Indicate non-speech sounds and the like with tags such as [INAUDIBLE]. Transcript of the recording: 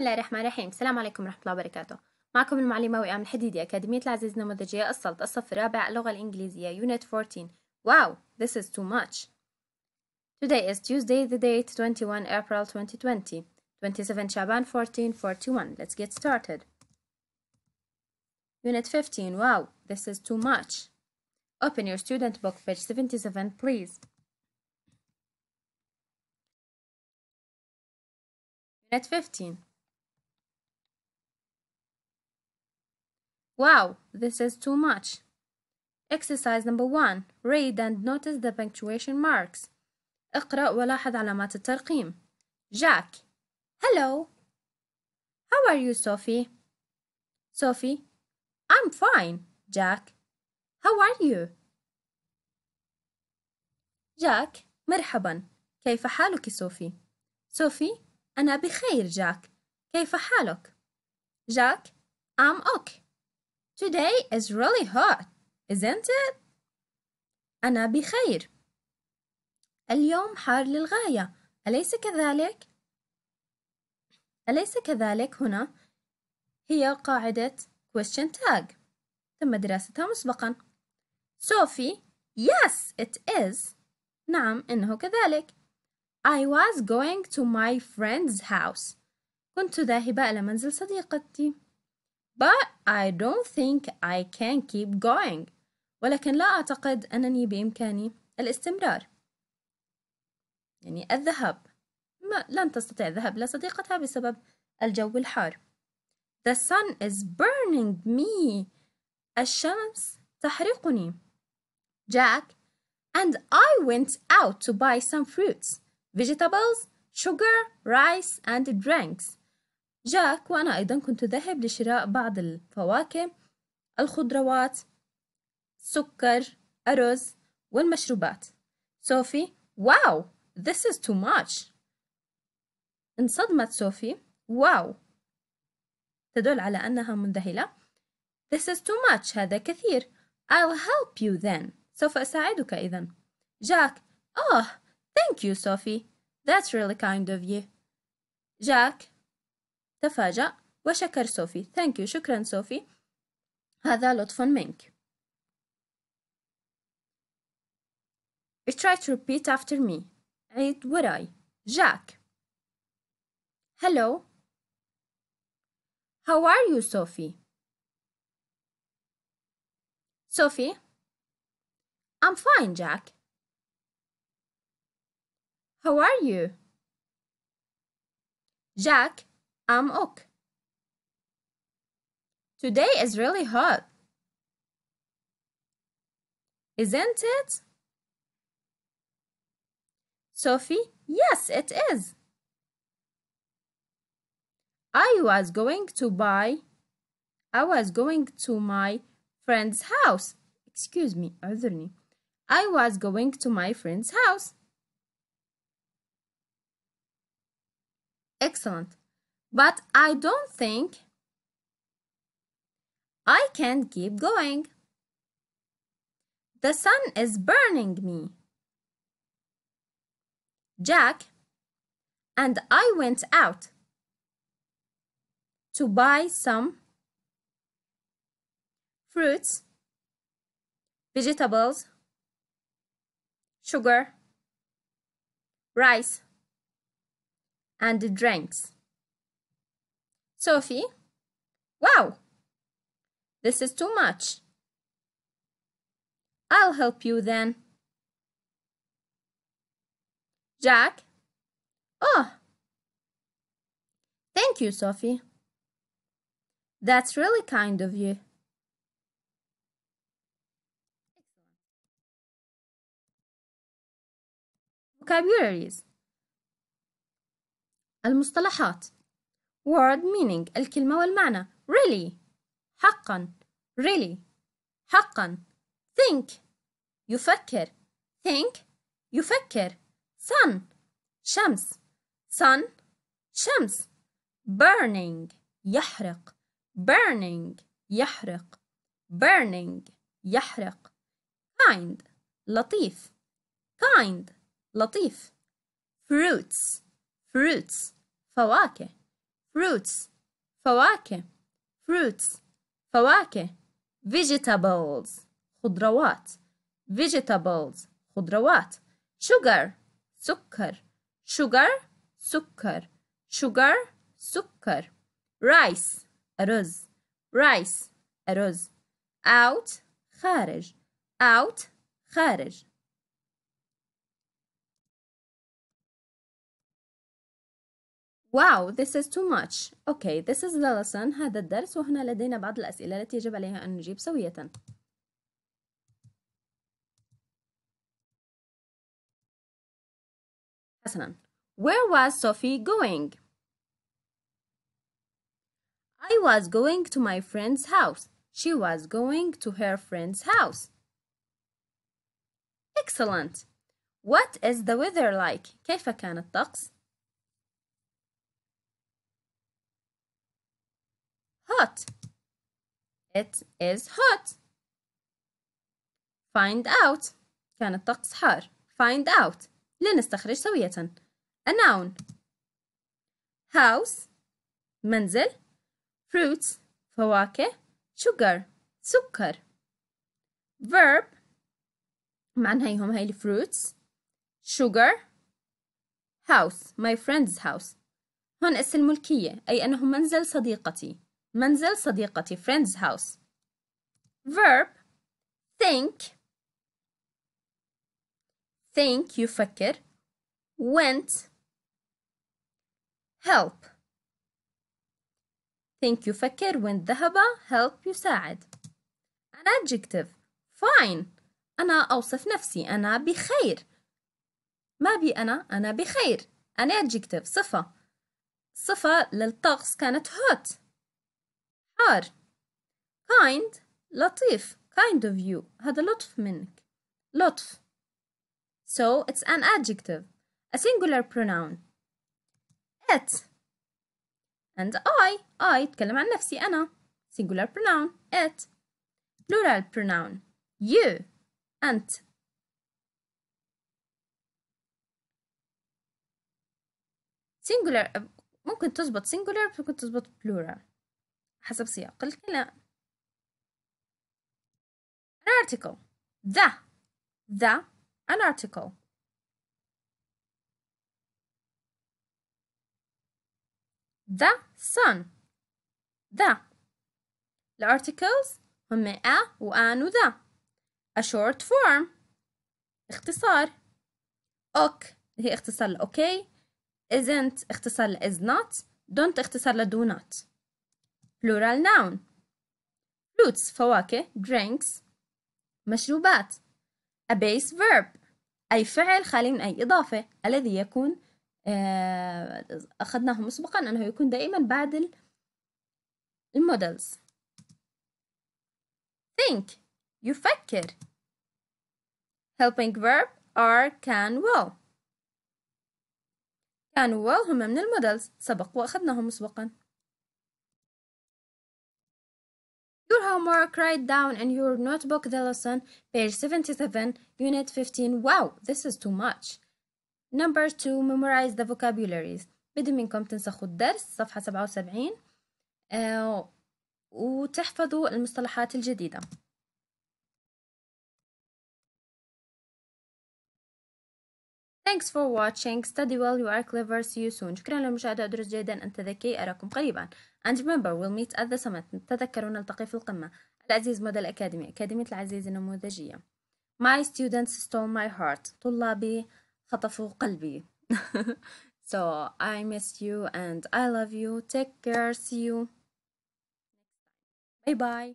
الله الرحمن الرحيم السلام عليكم ورحمة الله وبركاته معكم المعلمة وئام الحديدي أكاديمية العزيز النموذجية السلطة الصف الرابع اللغة الإنجليزية Unit 14 Wow, this is too much Today is Tuesday the date 21 April 2020 27 شعبان 1441 Let's get started Unit 15 Wow, this is too much Open your student book page 77 please Unit 15 Wow, this is too much. Exercise number one. Read and notice the punctuation marks. اقرأ ولاحظ علامات الترقيم. Jack. Hello. How are you, Sophie? Sophie. I'm fine, Jack. How are you? Jack, مرحبا كيف حالك sophie. sophie أنا بخير jack كيف حالك jack I'm okay Today is really hot, isn't it? أنا بخير. اليوم حار للغاية، أليس كذلك؟ أليس كذلك هنا هي قاعدة question tag تم دراستها مسبقا. صوفي Yes, it is. نعم إنه كذلك. I was going to my friend's house. كنت ذاهبة إلى منزل صديقتي. But I don't think I can keep going ولكن لا أعتقد أنني بإمكاني الاستمرار يعني الذهاب ما لن تستطيع الذهاب إلى صديقتها بسبب الجو الحار The sun is burning me الشمس تحرقني Jack and I went out to buy some fruits vegetables sugar rice and drinks جاك وأنا أيضا كنت ذاهب لشراء بعض الفواكه الخضروات سكر أرز والمشروبات صوفي واو this is too much انصدمت صوفي واو تدل على أنها منذهلة This is too much هذا كثير I'll help you then سوف أساعدك إذا جاك Oh thank you Sophie That's really kind of you جاك تفاجأ وشكر سوفي. Thank you. شكرا سوفي. هذا لطف منك Try to repeat after me عيد وراي جاك Hello How are you Sophie? Sophie I'm fine Jack How are you? Jack I'm Ok. Today is really hot. Isn't it? Sophie, yes, it is. I was going to buy, I was going to my friend's house. Excuse me, أعذرني. I was going to my friend's house. Excellent. But I don't think I can keep going. The sun is burning me. Jack and I went out to buy some fruits, vegetables, sugar, rice, and drinks. Sophie, wow, this is too much. I'll help you then. Jack, oh, thank you, Sophie. That's really kind of you. vocabularies المصطلحات word meaning الكلمة والمعنى really حقا really حقا think يفكر think يفكر sun شمس sun شمس burning يحرق burning يحرق burning يحرق kind لطيف kind لطيف fruits fruits فواكه fruits فواكه fruits فواكه vegetables خضروات vegetables خضروات sugar سكر sugar سكر sugar سكر rice أرز rice أرز out خارج out خارج واو this is too much okay this is the lesson هذا الدرس وهنا لدينا بعض الأسئلة التي يجب عليها أن نجيب سوية حسنا Where was Sophie going? I was going to my friend's house. She was going to her friend's house. Excellent. What is the weather like? كيف كان الطقس؟ hot. It is hot. Find out. كان الطقس حار. Find out. لنستخرج سوية. A noun. House. منزل. Fruits. فواكه. Sugar. سكر. Verb. معناها هيهم هاي الفروتس. Sugar. House. My friend's house. هون اسم الملكية أي أنه منزل صديقتي. منزل صديقتي friend's house verb think think يفكر went help think يفكر went ذهب help يساعد an adjective fine أنا أوصف نفسي أنا بخير ما بي أنا أنا بخير an adjective صفة صفة للطقس كانت hot are kind latif, kind of you had a lot of minik, lotf. so it's an adjective a singular pronoun it and I I اتكلم عن نفسي أنا singular pronoun it plural pronoun you أنت uh, singular ممكن تزبط singular ممكن تزبط plural حسب سياق الكلام an article the the an article the sun the the articles هم a و an و the a short form اختصار ok هي اختصار ل okay isn't اختصار ل is not don't اختصار ل do not plural noun fruits فواكه drinks مشروبات a base verb أي فعل خالي من أي إضافة الذي يكون آه، أخذناه مسبقا أنه يكون دائما بعد المودلز think يفكر helping verb are can will كان will هم من المودلز سبق وأخذناهم مسبقا homework, write down in your notebook the lesson, page 77, unit 15. Wow, this is too much. Number 2, memorize the vocabularies. بدي منكم تنسخوا الدرس صفحة 77 آه وتحفظوا المصطلحات الجديدة. Thanks for watching. Study well. You are clever. See you soon. شكرا للمشاهدة. أدرس جيدا. أنت ذكي. أراكم قريبا. And remember, we'll meet at the summit. نتذكر نلتقي في القمة. العزيز موديل أكاديمي. أكاديمية العزيز النموذجية. My students stole my heart. طلابي خطفوا قلبي. [LAUGHS] so I miss you and I love you. Take care. See you. Bye bye.